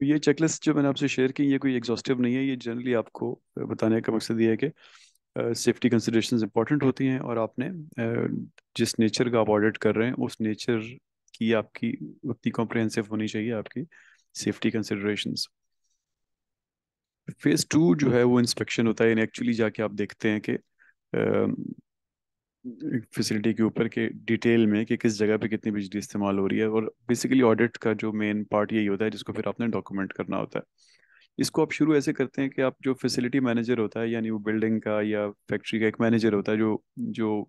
तो ये चेकलिस्ट जो मैंने आपसे शेयर की ये कोई एग्जॉस्टिव नहीं है ये जनरली आपको बताने का मकसद ये है कि सेफ्टी कंसिडरेशन इंपॉर्टेंट होती हैं और आपने जिस नेचर का आप ऑडिट कर रहे हैं उस नेचर की आपकी उतनी कॉम्प्रहेंसिव होनी चाहिए आपकी सेफ्टी कंसिडरेशन फेज़ टू जो है वो इंस्पेक्शन होता है यानी एक्चुअली जाके आप देखते हैं कि फैसिलिटी के ऊपर के डिटेल में कि किस जगह पे कितनी बिजली इस्तेमाल हो रही है और बेसिकली ऑडिट का जो मेन पार्ट यही होता है जिसको फिर आपने डॉक्यूमेंट करना होता है इसको आप शुरू ऐसे करते हैं कि आप जो फैसिलिटी मैनेजर होता है यानी वो बिल्डिंग का या फैक्ट्री का एक मैनेजर होता है जो जो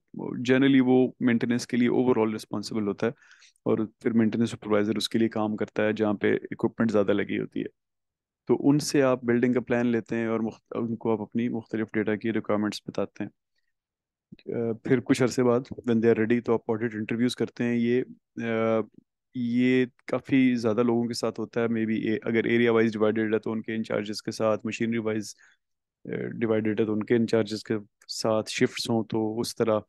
जनरली वो मेंटेनेंस के लिए ओवरऑल रिस्पॉन्सिबल होता है और फिर मेंटेनेंस सुपरवाइजर उसके लिए काम करता है जहाँ पे इक्विपमेंट ज़्यादा लगी होती है तो उनसे आप बिल्डिंग का प्लान लेते हैं और उनको आप अपनी मुख्तलिफ डेटा की रिक्वायरमेंट्स बताते हैं फिर कुछ अरसे बाद वन दे आर रेडी तो आप ऑडिट इंटरव्यूज़ करते हैं ये ये काफ़ी ज़्यादा लोगों के साथ होता है मे बी अगर एरिया वाइज डिवाइडेड है तो उनके इंचार्जेस के साथ मशीनरी वाइज डिवाइडेड है तो उनके इंचार्जेस के साथ शिफ्ट्स हों तो उस तरह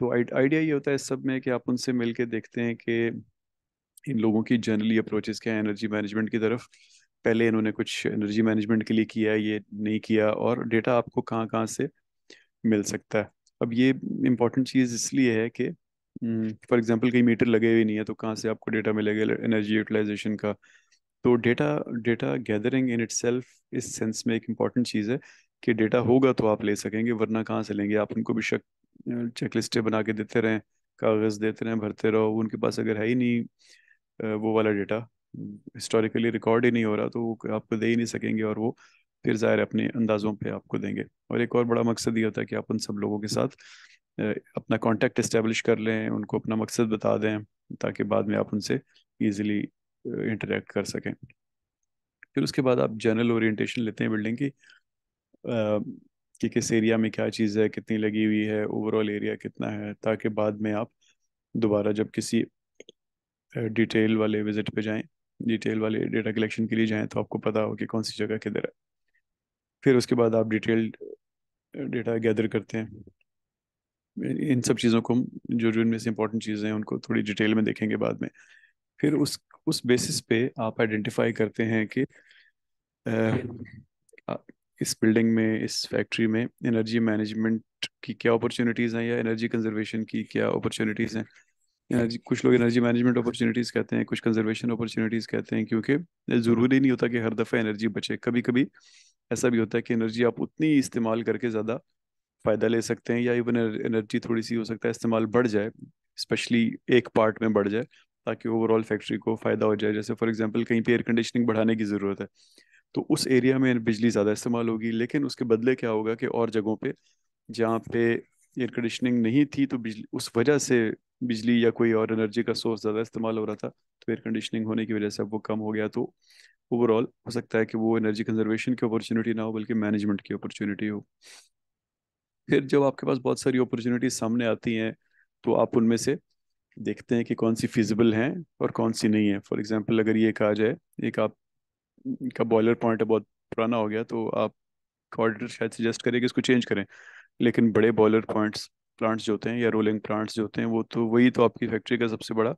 तो आइडिया ये होता है इस सब में कि आप उनसे मिल के देखते हैं कि इन लोगों की जनरली अप्रोचेस क्या है एनर्जी मैनेजमेंट की तरफ पहले इन्होंने कुछ एनर्जी मैनेजमेंट के लिए किया ये नहीं किया और डेटा आपको कहाँ कहाँ से मिल सकता है अब ये इम्पोर्टेंट चीज़ इसलिए है कि फॉर हम्म, एग्जांपल कहीं मीटर लगे हुए नहीं है तो कहाँ से आपको डेटा मिलेगा एनर्जी यूटिलाइजेशन का तो data data gathering in it इस सेंस में एक इम्पॉर्टेंट चीज़ है कि डेटा होगा तो आप ले सकेंगे वरना कहाँ से लेंगे आप उनको भी शक चेक लिस्टें बना के देते रहें कागज़ देते रहें भरते रहो उनके पास अगर है ही नहीं वो वाला डेटा हिस्टोरिकली रिकॉर्ड ही नहीं हो रहा तो वो आपको दे ही नहीं सकेंगे और वो फिर ज़ाहिर अपने अंदाज़ों पे आपको देंगे और एक और बड़ा मकसद ये होता है कि आप उन सब लोगों के साथ अपना कॉन्टेक्ट इस्टेब्लिश कर लें उनको अपना मकसद बता दें ताकि बाद में आप उनसे ईजिली इंटरेक्ट कर सकें फिर उसके बाद आप जनरल ओरिएंटेशन लेते हैं बिल्डिंग की कि किस एरिया में क्या चीज़ है कितनी लगी हुई है ओवरऑल एरिया कितना है ताकि बाद में आप दोबारा जब किसी डिटेल वाले विजिट पे जाएं डिटेल वाले डेटा कलेक्शन के लिए जाएं तो आपको पता हो कि कौन सी जगह किधर है फिर उसके बाद आप डिटेल्ड डेटा गैदर करते हैं इन सब चीज़ों को जो जो इनमें से इंपॉर्टेंट चीज़ें हैं उनको थोड़ी डिटेल में देखेंगे बाद में फिर उस उस बेसिस पे आप आइडेंटिफाई करते हैं कि आ, इस बिल्डिंग में इस फैक्ट्री में एनर्जी मैनेजमेंट की क्या अपॉर्चुनिटीज़ हैं या एनर्जी कंजर्वेशन की क्या अपॉर्चुनिटीज़ हैं एनर्जी कुछ लोग एनर्जी मैनेजमेंट अपॉर्चुनिटीज़ कहते हैं कुछ कंजर्वेशन अपॉर्चुनिटीज़ कहते हैं क्योंकि ज़रूरी नहीं होता कि हर दफ़ा एनर्जी बचे कभी कभी ऐसा भी होता है कि एनर्जी आप उतनी इस्तेमाल करके ज़्यादा फ़ायदा ले सकते हैं या इवन एनर्जी थोड़ी सी हो सकता है इस्तेमाल बढ़ जाए स्पेशली एक पार्ट में बढ़ जाए ताकि ओवरऑल फैक्ट्री को फ़ायदा हो जाए जैसे फॉर एग्जांपल कहीं पे एयर कंडीशनिंग बढ़ाने की ज़रूरत है तो उस एरिया में बिजली ज़्यादा इस्तेमाल होगी लेकिन उसके बदले क्या होगा कि और जगहों पर जहाँ पे एयर कंडीशनिंग नहीं थी तो बिजली उस वजह से बिजली या कोई और एनर्जी का सोर्स ज़्यादा इस्तेमाल हो रहा था तो एयर कंडीशनिंग होने की वजह से अब वो कम हो गया तो ओवरऑल हो सकता है कि वो एनर्जी कंजर्वेशन की अपॉर्चुनिटी ना हो बल्कि मैनेजमेंट की अपॉर्चुनिटी हो फिर जब आपके पास बहुत सारी अपॉर्चुनिटी सामने आती हैं तो आप उनमें से देखते हैं कि कौन सी फिजिबल हैं और कौन सी नहीं है फॉर एग्जाम्पल अगर ये कहा जाए एक आप का बॉयलर पॉइंट है बहुत पुराना हो गया तो आप ऑडिटर शायद सजेस्ट करें कि इसको चेंज करें लेकिन बड़े बॉयलर पॉइंट्स प्लांट्स जो होते हैं या रोलिंग प्लांट्स जो होते हैं वो तो वही तो आपकी फैक्ट्री का सबसे बड़ा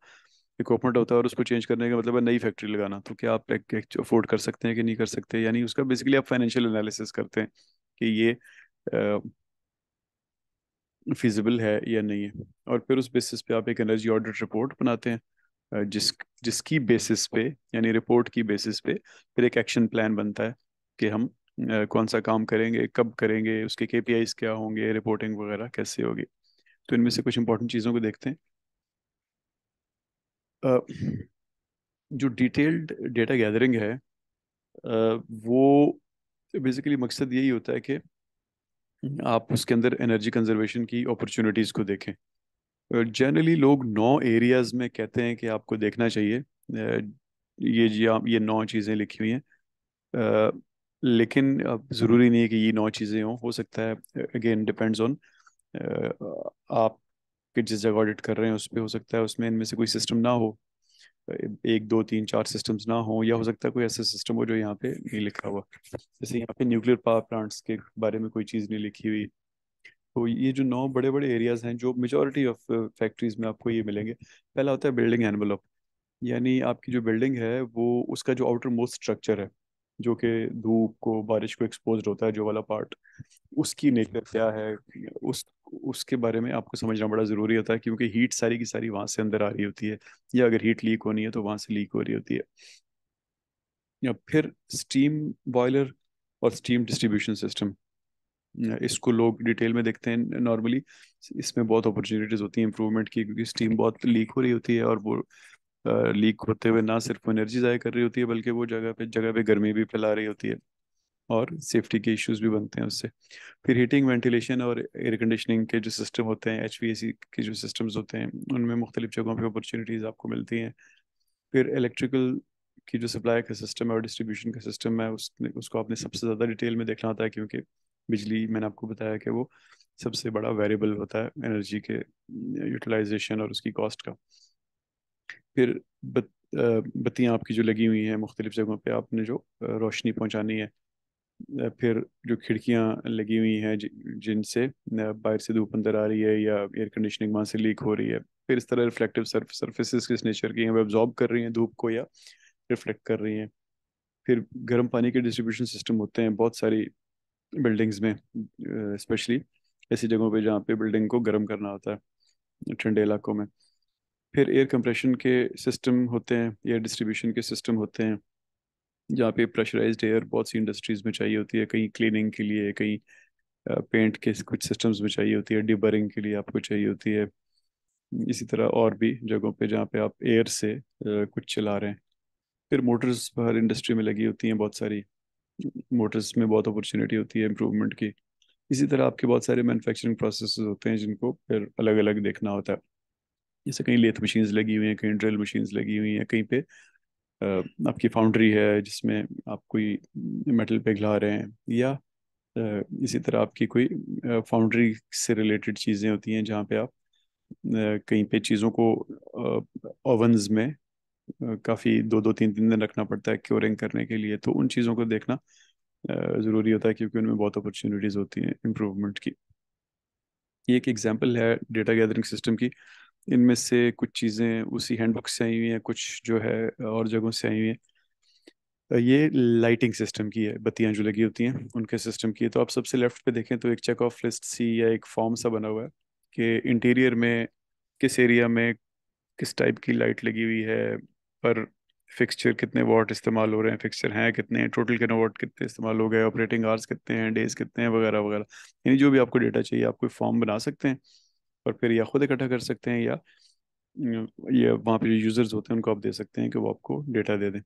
इक्विपमेंट होता है और उसको चेंज करने का मतलब है नई फैक्ट्री लगाना तो क्या आप अफोर्ड कर सकते हैं कि नहीं कर सकते यानी उसका बेसिकली आप फाइनेंशियल एनालिसिस करते हैं कि ये फिजिबल है या नहीं है और फिर उस बेसिस पे आप एक एनर्जी ऑडिट रिपोर्ट बनाते हैं जिस जिसकी बेसिस पे यानी रिपोर्ट की बेसिस पे फिर एक एक्शन प्लान बनता है कि हम कौन सा काम करेंगे कब करेंगे उसके के क्या होंगे रिपोर्टिंग वगैरह कैसे होगी तो इनमें से कुछ इंपॉर्टेंट चीज़ों को देखते हैं जो डिटेल्ड डेटा गैदरिंग है वो बेसिकली मकसद यही होता है कि आप उसके अंदर एनर्जी कंजर्वेशन की अपॉर्चुनिटीज़ को देखें जनरली लोग नौ एरियाज़ में कहते हैं कि आपको देखना चाहिए ये जी आप ये नौ चीज़ें लिखी हुई हैं लेकिन अब ज़रूरी नहीं है कि ये नौ चीज़ें हों हो सकता है अगेन डिपेंड्स ऑन आप कि जिस जगह ऑडिट कर रहे हैं उस पर हो सकता है उसमें इनमें से कोई सिस्टम ना हो एक दो तीन चार सिस्टम्स ना हो या हो सकता है कोई ऐसा सिस्टम हो जो यहाँ पे नहीं लिखा हुआ जैसे यहाँ पे न्यूक्लियर पावर प्लांट्स के बारे में कोई चीज़ नहीं लिखी हुई तो ये जो नौ बड़े बड़े एरियाज हैं जो मेजोरिटी ऑफ फैक्ट्रीज में आपको ये मिलेंगे पहला होता है बिल्डिंग एनवल यानी आपकी जो बिल्डिंग है वो उसका जो आउटर मोस्ट स्ट्रक्चर है जो कि धूप को बारिश को एक्सपोज होता है जो वाला पार्ट उसकी नेचर क्या है उस उसके बारे में आपको समझना बड़ा ज़रूरी होता है क्योंकि हीट सारी की सारी वहाँ से अंदर आ रही होती है या अगर हीट लीक होनी है तो वहाँ से लीक हो रही होती है या फिर स्टीम बॉयलर और स्टीम डिस्ट्रीब्यूशन सिस्टम इसको लोग डिटेल में देखते हैं नॉर्मली इसमें बहुत अपॉर्चुनिटीज़ होती हैं इम्प्रूवमेंट की क्योंकि स्टीम बहुत लीक हो रही होती है और वो लीक होते हुए ना सिर्फ एनर्जी ज़ाय कर रही होती है बल्कि वो जगह पे जगह पे गर्मी भी फैला रही होती है और सेफ्टी के इश्यूज भी बनते हैं उससे फिर हीटिंग वेंटिलेशन और एयर कंडीशनिंग के जो सिस्टम होते हैं एच के जो सिस्टम्स होते हैं उनमें मुख्तलिफ जगहों पर अपॉर्चुनिटीज़ आपको मिलती हैं फिर इलेक्ट्रिकल की जो सप्लाई का सिस्टम है और डिस्ट्रीब्यूशन का सिस्टम है उसने उसको आपने सबसे ज़्यादा डिटेल में देखना होता है क्योंकि बिजली मैंने आपको बताया कि वो सबसे बड़ा वेरिएबल होता है एनर्जी के यूटिलाइजेशन और उसकी कॉस्ट का फिर बत, बत्तियाँ आपकी जो लगी हुई हैं मुख्तलिफ जगहों पर आपने जो रोशनी पहुँचानी है फिर जो खिड़कियाँ लगी हुई हैं जिनसे बाहर से धूप अंदर आ रही है या एयर कंडीशनिंग वहाँ से लीक हो रही है फिर इस तरह रिफ्लेक्टिव सर्फ सर्फिस किस नेचर की हैं वो एब्जॉर्ब कर रही हैं धूप को या रिफ्लेक्ट कर रही हैं फिर गर्म पानी के डिस्ट्रीब्यूशन सिस्टम होते हैं बहुत सारी बिल्डिंग्स में स्पेशली ऐसी जगहों पे जहाँ पे बिल्डिंग को गर्म करना होता है ठंडे इलाकों में फिर एयर कंप्रेशन के सिस्टम होते हैं एयर डिस्ट्रीब्यूशन के सिस्टम होते हैं जहाँ पे प्रेशराइज एयर बहुत सी इंडस्ट्रीज में चाहिए होती है कहीं क्लीनिंग के लिए कहीं पेंट के कुछ सिस्टम्स में चाहिए होती है डिबरिंग के लिए आपको चाहिए होती है इसी तरह और भी जगहों पे जहाँ पे आप एयर से कुछ चला रहे हैं फिर मोटर्स हर इंडस्ट्री में लगी होती हैं बहुत सारी मोटर्स में बहुत अपॉर्चुनिटी होती है इम्प्रूवमेंट की इसी तरह आपके बहुत सारे मैन्युफैक्चरिंग प्रोसेस होते हैं जिनको फिर अलग अलग देखना होता है जैसे कहीं लेथ मशीन्स लगी हुई हैं कहीं ड्रिल मशीन्स लगी हुई हैं कहीं पे आपकी फाउंड्री है जिसमें आप कोई मेटल पिघला रहे हैं या इसी तरह आपकी कोई फाउंड्री से रिलेटेड चीज़ें होती हैं जहाँ पे आप कहीं पे चीज़ों को ओवंस में काफ़ी दो दो तीन तीन दिन रखना पड़ता है क्योरिंग करने के लिए तो उन चीज़ों को देखना ज़रूरी होता है क्योंकि उनमें बहुत अपॉर्चुनिटीज़ होती हैं इम्प्रूवमेंट की ये एक एग्जाम्पल है डेटा गैदरिंग सिस्टम की इनमें से कुछ चीज़ें उसी हैंडबुक से आई हुई हैं कुछ जो है और जगहों से आई हुई हैं ये लाइटिंग सिस्टम की है बत्तियां जो लगी होती हैं उनके सिस्टम की है तो आप सबसे लेफ्ट पे देखें तो एक चेक ऑफ लिस्ट सी या एक फॉर्म सा बना हुआ है कि इंटीरियर में किस एरिया में किस टाइप की लाइट लगी हुई है पर फिक्सचर कितने वाट इस्तेमाल हो रहे हैं फिक्सचर हैं कितने टोटल कितने वाट कितने इस्तेमाल हो गए ऑपरेटिंग आवर्स कितने हैं डेज कितने हैं वगैरह वगैरह यानी जो भी आपको डेटा चाहिए आप कोई फॉर्म बना सकते हैं और फिर या खुद इकट्ठा कर सकते हैं या ये वहाँ पे जो यूज़र्स होते हैं उनको आप दे सकते हैं कि वो आपको डेटा दे दें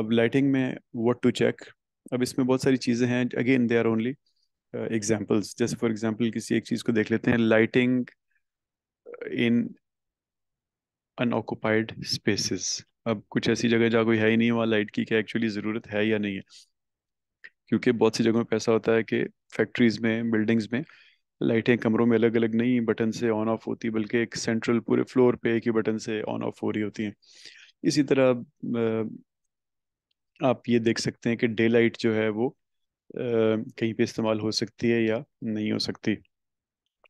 अब लाइटिंग में व्हाट टू चेक अब इसमें बहुत सारी चीज़ें हैं again they are only examples जैसे फॉर एग्जाम्पल किसी एक चीज़ को देख लेते हैं लाइटिंग इन अनऑक्यूपाइड स्पेसेस अब कुछ ऐसी जगह जहाँ कोई है ही नहीं वहाँ लाइट की क्या एक्चुअली ज़रूरत है या नहीं है क्योंकि बहुत सी जगहों पर ऐसा होता है कि फैक्ट्रीज़ में बिल्डिंग्स में लाइटें कमरों में अलग अलग नहीं बटन से ऑन ऑफ होती बल्कि एक सेंट्रल पूरे फ्लोर पे एक ही बटन से ऑन ऑफ हो रही होती हैं इसी तरह आप ये देख सकते हैं कि डे लाइट जो है वो कहीं पे इस्तेमाल हो सकती है या नहीं हो सकती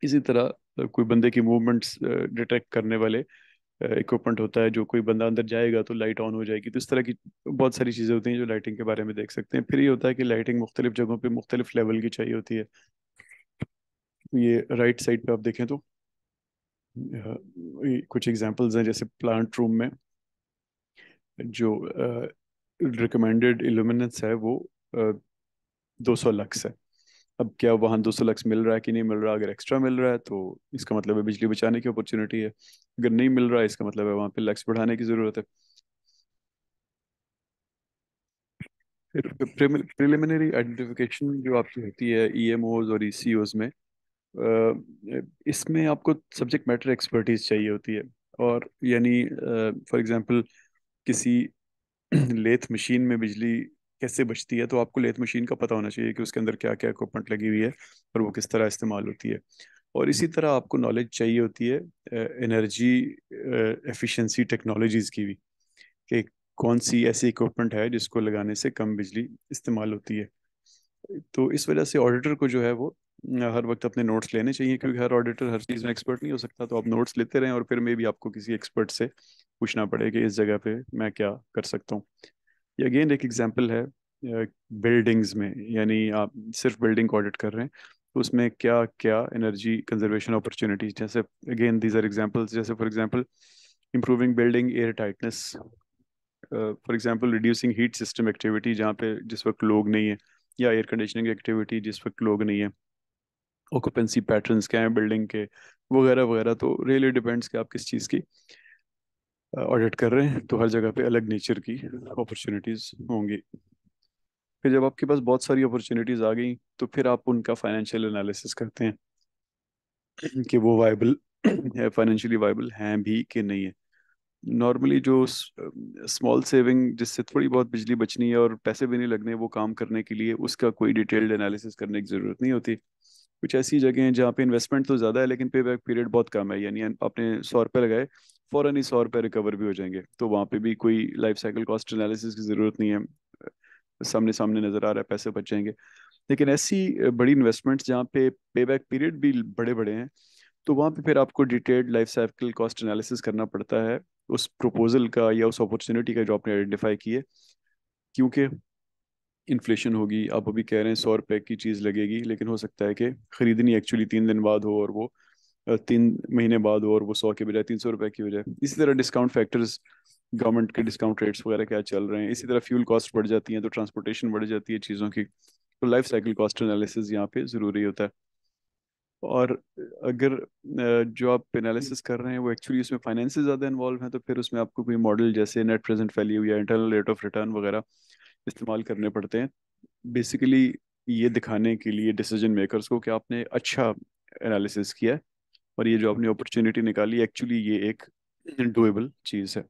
इसी तरह कोई बंदे की मूवमेंट्स डिटेक्ट करने वाले इक्विपमेंट होता है जो कोई बंदा अंदर जाएगा तो लाइट ऑन हो जाएगी तो इस तरह की बहुत सारी चीज़ें होती हैं जो लाइटिंग के बारे में देख सकते हैं फिर ये होता है कि लाइटिंग मुख्तलिफ जगहों पर मुख्तलिफ लेवल की चाहिए होती है ये राइट साइड पे आप देखें तो कुछ एग्जांपल्स हैं जैसे प्लांट रूम में जो रिकमेंडेड इल्यूमिनेंस है वो दो सौ लक्स है अब क्या वहाँ दो सौ लक्स मिल रहा है कि नहीं मिल रहा अगर एक्स्ट्रा मिल रहा है तो इसका मतलब है बिजली बचाने की अपॉर्चुनिटी है अगर नहीं मिल रहा है इसका मतलब है वहाँ पे लक्स बढ़ाने की ज़रूरत है फिर प्रिलिमिनरी आइडेंटिफिकेशन जो आपकी होती है ई e और ई e में इसमें आपको सब्जेक्ट मैटर एक्सपर्टीज चाहिए होती है और यानी फॉर एग्जांपल किसी लेथ मशीन में बिजली कैसे बचती है तो आपको लेथ मशीन का पता होना चाहिए कि उसके अंदर क्या क्या इक्विपमेंट लगी हुई है और वो किस तरह इस्तेमाल होती है और इसी हम्म। तरह आपको नॉलेज चाहिए होती है एनर्जी एफिशिएंसी टेक्नोलॉजीज़ की भी कि कौन सी ऐसी इक्विपमेंट है जिसको लगाने से कम बिजली इस्तेमाल होती है तो इस वजह से ऑडिटर को जो है वो हर वक्त अपने नोट्स लेने चाहिए क्योंकि हर ऑडिटर हर चीज़ में एक्सपर्ट नहीं हो सकता तो आप नोट्स लेते रहें और फिर मे भी आपको किसी एक्सपर्ट से पूछना पड़े कि इस जगह पे मैं क्या कर सकता हूँ ये अगेन एक एग्जाम्पल है बिल्डिंग्स में यानी आप सिर्फ बिल्डिंग को ऑडिट कर रहे हैं तो उसमें क्या क्या एनर्जी कंजर्वेशन अपॉर्चुनिटीज जैसे अगेन दीज आर एग्जाम्पल्स जैसे for example improving building air tightness for example reducing heat system activity जहाँ पे जिस वक्त लोग नहीं है या एयर कंडीशनिंग एक्टिविटी जिस वक्त लोग नहीं है ऑक्यूपेंसी पैटर्न्स क्या हैं बिल्डिंग के वगैरह वगैरह तो रियली डिपेंड्स कि आप किस चीज़ की ऑडिट कर रहे हैं तो हर जगह पे अलग नेचर की अपॉर्चुनिटीज़ होंगी फिर जब आपके पास बहुत सारी अपॉर्चुनिटीज़ आ गई तो फिर आप उनका फाइनेंशियल एनालिसिस करते हैं कि वो वाइबल है फाइनेंशियली वाइबल हैं भी कि नहीं है नॉर्मली जो स्मॉल सेविंग जिससे थोड़ी बहुत बिजली बचनी है और पैसे भी नहीं लगने वो काम करने के लिए उसका कोई डिटेल्ड एनालिसिस करने की ज़रूरत नहीं होती कुछ ऐसी जगह हैं जहाँ पे इन्वेस्टमेंट तो ज़्यादा है लेकिन पे बैक पीरियड बहुत कम है यानी आपने सौ रुपये लगाए फ़ौरन ही सौ रुपये रिकवर भी हो जाएंगे तो वहाँ पे भी कोई लाइफ साइकिल कॉस्ट एनालिसिस की ज़रूरत नहीं है सामने सामने नज़र आ रहा है पैसे बच जाएंगे लेकिन ऐसी बड़ी इन्वेस्टमेंट्स जहाँ पे पे बैक पीरियड भी बड़े बड़े हैं तो वहाँ पे फिर आपको detailed life cycle cost analysis करना पड़ता है उस प्रपोजल का या उस अपॉर्चुनिटी का जो आपने आइडेंटिफाई किए क्योंकि इन्फ्लेशन होगी आप अभी कह रहे हैं सौ रुपए की चीज़ लगेगी लेकिन हो सकता है कि ख़रीदनी एक्चुअली तीन दिन बाद हो और वो तीन महीने बाद हो और वो सौ के बजाय तीन सौ रुपए की बजाय इसी तरह डिस्काउंट फैक्टर्स गवर्नमेंट के डिस्काउंट रेट्स वगैरह क्या चल रहे हैं इसी तरह फ्यूल कॉस्ट बढ़ जाती है तो ट्रांसपोर्टेशन बढ़ जाती है चीज़ों की तो लाइफ साइकिल कॉस्ट एनालिसिस यहाँ पे ज़रूरी होता है और अगर जो आप एनालिसिस कर रहे हैं वो एक्चुअली उसमें फाइनेंस ज़्यादा इन्वॉल्व हैं तो फिर उसमें आपको कोई मॉडल जैसे नेट प्रेजेंट वैल्यू या इंटरनल रेट ऑफ रिटर्न वगैरह इस्तेमाल करने पड़ते हैं बेसिकली ये दिखाने के लिए डिसीजन मेकर्स को कि आपने अच्छा एनालिसिस किया है और ये जो आपने अपॉर्चुनिटी निकाली एक्चुअली ये एक डोएबल चीज़ है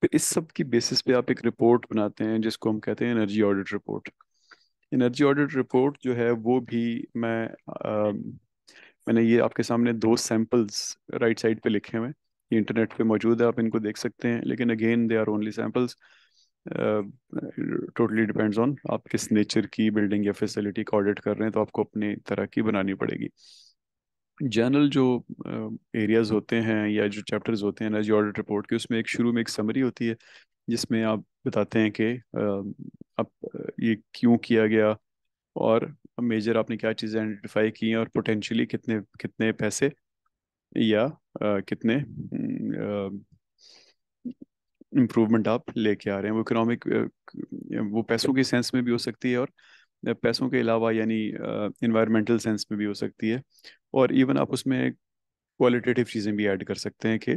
फिर तो इस सब की बेसिस पे आप एक रिपोर्ट बनाते हैं जिसको हम कहते हैं energy audit report energy audit report जो है वो भी मैं आ, मैंने ये आपके सामने दो सैम्पल्स राइट साइड पे लिखे हुए हैं ये इंटरनेट पे मौजूद है आप इनको देख सकते हैं लेकिन again they are only samples totally depends on आप किस नेचर की बिल्डिंग या फैसिलिटी का ऑडिट कर रहे हैं तो आपको अपनी तरह की बनानी पड़ेगी जनरल जो एरियाज uh, होते हैं या जो चैप्टर्स होते हैं एनर्जी ऑडिट रिपोर्ट के उसमें एक शुरू में एक समरी होती है जिसमें आप बताते हैं कि uh, आप uh, ये क्यों किया गया और मेजर आपने क्या चीज़ें आइडेंटिफाई की हैं और पोटेंशियली कितने कितने पैसे या कितने mm, इम्प्रूवमेंट आप लेके आ रहे हैं वो इकोनॉमिक वो पैसों के सेंस में भी हो सकती है और पैसों के अलावा यानी इन्वायरमेंटल सेंस में भी हो सकती है और इवन आप उसमें क्वालिटेटिव चीज़ें भी ऐड कर सकते हैं कि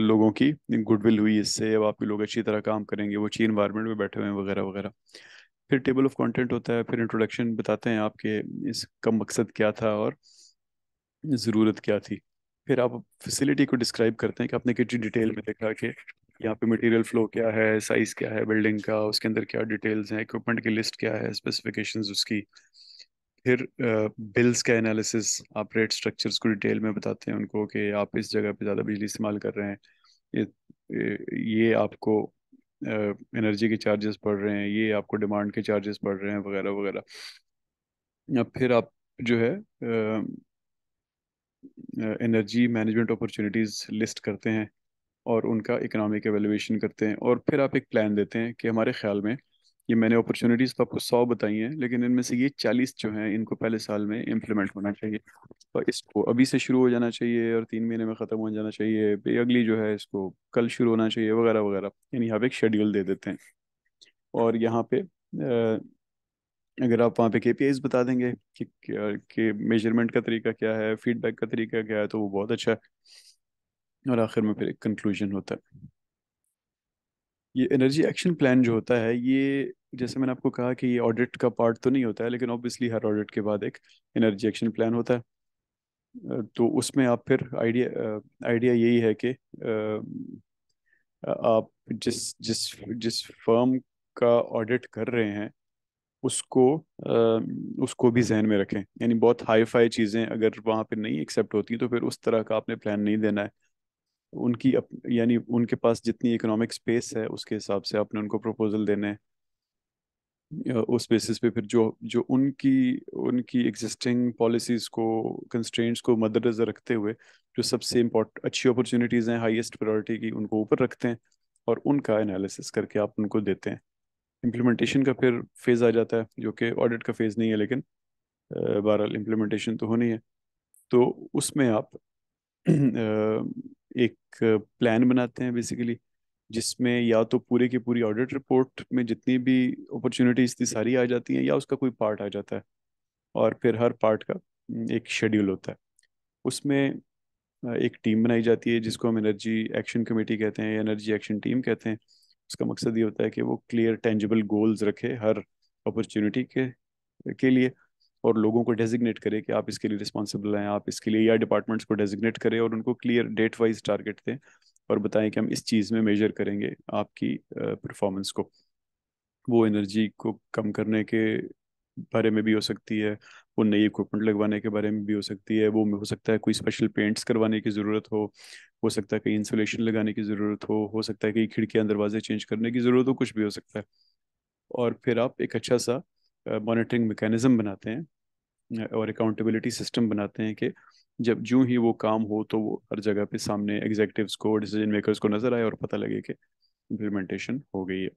लोगों की गुडविल हुई इससे अब आपके लोग अच्छी तरह काम करेंगे वो अच्छी इन्वायरमेंट में बैठे हुए हैं वगैरह वगैरह फिर टेबल ऑफ कंटेंट होता है फिर इंट्रोडक्शन बताते हैं आपके इसका मकसद क्या था और ज़रूरत क्या थी फिर आप फैसिलिटी को डिस्क्राइब करते हैं कि आपने कितनी डिटेल में देखा कि यहाँ पे मटेरियल फ्लो क्या है साइज क्या है बिल्डिंग का उसके अंदर क्या डिटेल्स हैं इक्विपमेंट की लिस्ट क्या है स्पेसिफिकेशंस उसकी फिर बिल्स का एनालिसिस आप रेट स्ट्रक्चर्स को डिटेल में बताते हैं उनको कि आप इस जगह पे ज़्यादा बिजली इस्तेमाल कर रहे हैं ये ये आपको एनर्जी के चार्जेस पड़ रहे हैं ये आपको डिमांड के चार्जेस पड़ रहे हैं वगैरह वगैरह फिर आप जो है एनर्जी मैनेजमेंट अपॉर्चुनिटीज़ लिस्ट करते हैं और उनका इकोनॉमिक एवेलुएशन करते हैं और फिर आप एक प्लान देते हैं कि हमारे ख्याल में ये मैंने अपॉर्चुनिटीज़ तो आपको सौ बताई हैं लेकिन इनमें से ये चालीस जो हैं इनको पहले साल में इम्प्लीमेंट होना चाहिए और इसको अभी से शुरू हो जाना चाहिए और तीन महीने में ख़त्म हो जाना चाहिए अगली जो है इसको कल शुरू होना चाहिए वगैरह वगैरह यानी यहाँ पे एक शेड्यूल दे देते हैं और यहाँ पे अगर आप वहाँ पे के बता देंगे कि, कि मेजरमेंट का तरीका क्या है फीडबैक का तरीका क्या है तो वो बहुत अच्छा है और आखिर में फिर एक कंक्लूजन होता है ये एनर्जी एक्शन प्लान जो होता है ये जैसे मैंने आपको कहा कि ये ऑडिट का पार्ट तो नहीं होता है लेकिन ऑब्वियसली हर ऑडिट के बाद एक एनर्जी एक्शन प्लान होता है तो उसमें आप फिर आइडिया आइडिया यही है कि आप जिस जिस जिस फर्म का ऑडिट कर रहे हैं उसको उसको भी जहन में रखें यानी बहुत हाई फाई चीज़ें अगर वहाँ पर नहीं एक्सेप्ट होती तो फिर उस तरह का आपने प्लान नहीं देना है उनकी अप, यानी उनके पास जितनी इकोनॉमिक स्पेस है उसके हिसाब से आपने उनको प्रपोजल देने उस बेसिस पे फिर जो जो उनकी उनकी एग्जिस्टिंग पॉलिसीज को कंस्ट्रेंट्स को मद्देनजर रखते हुए जो सबसे इम्पोर्ट अच्छी अपॉर्चुनिटीज़ हैं हाईएस्ट प्रायोरिटी की उनको ऊपर रखते हैं और उनका एनालिसिस करके आप उनको देते हैं इम्प्लीमेंटेशन का फिर फेज़ आ जाता है जो कि ऑडिट का फेज़ नहीं है लेकिन बहरहाल इम्प्लीमेंटेशन तो होनी है तो उसमें आप एक प्लान बनाते हैं बेसिकली जिसमें या तो पूरे की पूरी ऑडिट रिपोर्ट में जितनी भी अपॉर्चुनिटीज थी सारी आ जाती हैं या उसका कोई पार्ट आ जाता है और फिर हर पार्ट का एक शेड्यूल होता है उसमें एक टीम बनाई जाती है जिसको हम एनर्जी एक्शन कमेटी कहते हैं या एनर्जी एक्शन टीम कहते हैं उसका मकसद ये होता है कि वो क्लियर टेंजिबल गोल्स रखे हर अपॉर्चुनिटी के के लिए और लोगों को डेजिग्नेट करे कि आप इसके लिए रिस्पॉन्सिबल हैं आप इसके लिए या डिपार्टमेंट्स को डेजिग्नेट करें और उनको क्लियर डेट वाइज टारगेट दें और बताएं कि हम इस चीज़ में मेजर करेंगे आपकी परफॉर्मेंस को वो एनर्जी को कम करने के बारे में भी हो सकती है वो नई इक्विपमेंट लगवाने के बारे में भी हो सकती है वो हो सकता है कोई स्पेशल पेंट्स करवाने की ज़रूरत हो हो सकता है कहीं इंसुलेशन लगाने की ज़रूरत हो हो सकता है कहीं खिड़कियाँ दरवाजे चेंज करने की ज़रूरत हो कुछ भी हो सकता है और फिर आप एक अच्छा सा मॉनिटरिंग मैकेनिज्म बनाते हैं और अकाउंटेबिलिटी सिस्टम बनाते हैं कि जब जो ही वो काम हो तो वो हर जगह पे सामने एग्जेक्टिव्स को डिसीजन मेकर्स को नजर आए और पता लगे कि इम्प्लीमेंटेशन हो गई है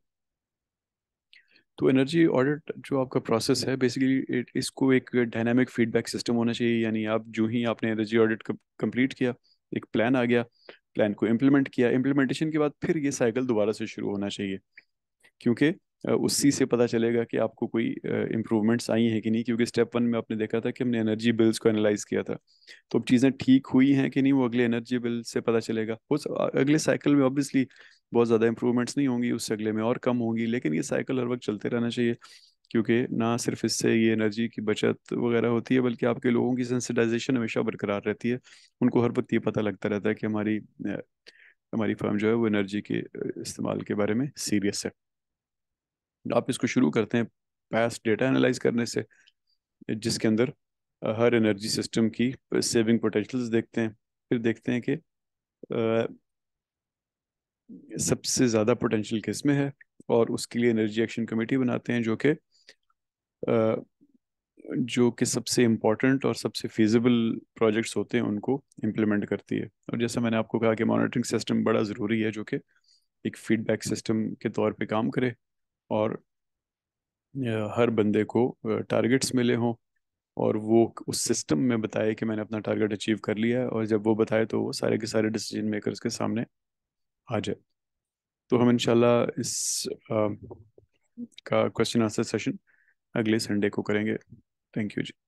तो एनर्जी ऑडिट जो आपका प्रोसेस है बेसिकली इसको एक डायनामिक फीडबैक सिस्टम होना चाहिए यानी आप जो ही आपने एनर्जी ऑडिट कंप्लीट किया एक प्लान आ गया प्लान को इम्प्लीमेंट किया इम्प्लीमेंटेशन के बाद फिर ये साइकिल दोबारा से शुरू होना चाहिए क्योंकि उसी से पता चलेगा कि आपको कोई इम्प्रूवमेंट्स आई हैं कि नहीं क्योंकि स्टेप वन में आपने देखा था कि हमने एनर्जी बिल्स को एनालाइज किया था तो अब चीज़ें ठीक हुई हैं कि नहीं वो अगले एनर्जी बिल से पता चलेगा उस अगले साइकिल में ऑब्वियसली बहुत ज़्यादा इंप्रूवमेंट्स नहीं होंगी उससे अगले में और कम होंगी लेकिन ये साइकिल हर वक्त चलते रहना चाहिए क्योंकि ना सिर्फ इससे ये एनर्जी की बचत वगैरह होती है बल्कि आपके लोगों की सेंसिटाइजेशन हमेशा बरकरार रहती है उनको हर वक्त ये पता लगता रहता है कि हमारी हमारी फर्म जो है वो एनर्जी के इस्तेमाल के बारे में सीरियस है आप इसको शुरू करते हैं पास डेटा एनालाइज करने से जिसके अंदर हर एनर्जी सिस्टम की सेविंग पोटेंशल्स देखते हैं फिर देखते हैं कि सबसे ज़्यादा पोटेंशियल किस में है और उसके लिए एनर्जी एक्शन कमेटी बनाते हैं जो कि जो कि सबसे इम्पॉर्टेंट और सबसे फीजिबल प्रोजेक्ट्स होते हैं उनको इम्प्लीमेंट करती है और जैसे मैंने आपको कहा कि मॉनिटरिंग सिस्टम बड़ा ज़रूरी है जो कि एक फीडबैक सिस्टम के तौर पे काम करे और हर बंदे को टारगेट्स मिले हों और वो उस सिस्टम में बताए कि मैंने अपना टारगेट अचीव कर लिया है और जब वो बताए तो वो सारे के सारे डिसीजन मेकर्स के सामने आ जाए तो हम इंशाल्लाह इस आ, का क्वेश्चन आंसर सेशन अगले संडे को करेंगे थैंक यू जी